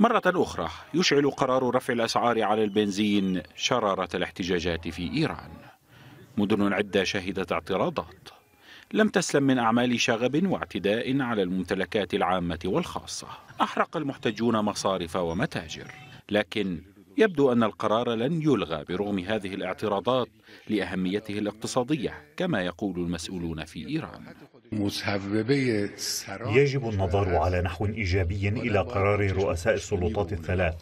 مرة أخرى يشعل قرار رفع الأسعار على البنزين شرارة الاحتجاجات في إيران مدن عدة شهدت اعتراضات لم تسلم من أعمال شغب واعتداء على الممتلكات العامة والخاصة أحرق المحتجون مصارف ومتاجر لكن يبدو أن القرار لن يلغى برغم هذه الاعتراضات لأهميته الاقتصادية كما يقول المسؤولون في إيران يجب النظر على نحو إيجابي إلى قرار رؤساء السلطات الثلاث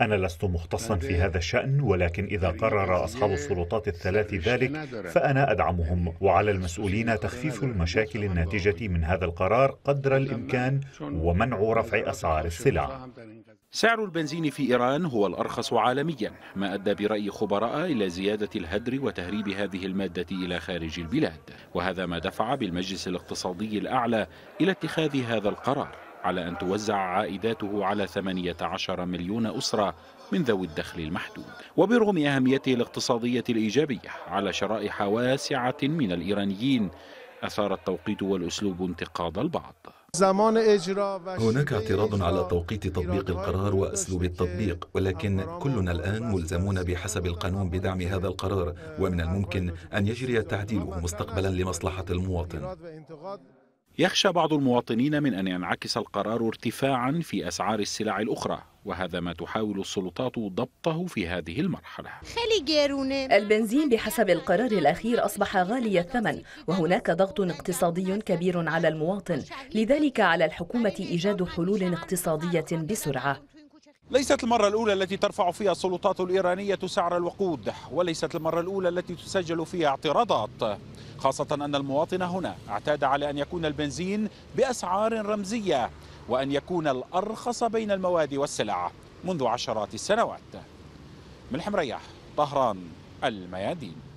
أنا لست مختصا في هذا الشأن ولكن إذا قرر أصحاب السلطات الثلاث ذلك فأنا أدعمهم وعلى المسؤولين تخفيف المشاكل الناتجة من هذا القرار قدر الإمكان ومنع رفع أسعار السلع سعر البنزين في إيران هو الأرخص عالميا ما أدى برأي خبراء إلى زيادة الهدر وتهريب هذه المادة إلى خارج البلاد وهذا ما دفع بالمجلس الاقتصادي الأعلى إلى اتخاذ هذا القرار على أن توزع عائداته على 18 مليون أسرة من ذوي الدخل المحدود وبرغم أهميته الاقتصادية الإيجابية على شرائح واسعة من الإيرانيين أثار التوقيت والأسلوب انتقاد البعض زمان هناك اعتراض على توقيت تطبيق القرار وأسلوب التطبيق ولكن كلنا الآن ملزمون بحسب القانون بدعم هذا القرار ومن الممكن أن يجري تعديله مستقبلا لمصلحة المواطن يخشى بعض المواطنين من أن ينعكس القرار ارتفاعا في أسعار السلع الأخرى وهذا ما تحاول السلطات ضبطه في هذه المرحلة البنزين بحسب القرار الأخير أصبح غالي الثمن وهناك ضغط اقتصادي كبير على المواطن لذلك على الحكومة إيجاد حلول اقتصادية بسرعة ليست المرة الأولى التي ترفع فيها السلطات الإيرانية سعر الوقود وليست المرة الأولى التي تسجل فيها اعتراضات خاصة أن المواطن هنا اعتاد على أن يكون البنزين بأسعار رمزية وأن يكون الأرخص بين المواد والسلع منذ عشرات السنوات ملحم رياح طهران الميادين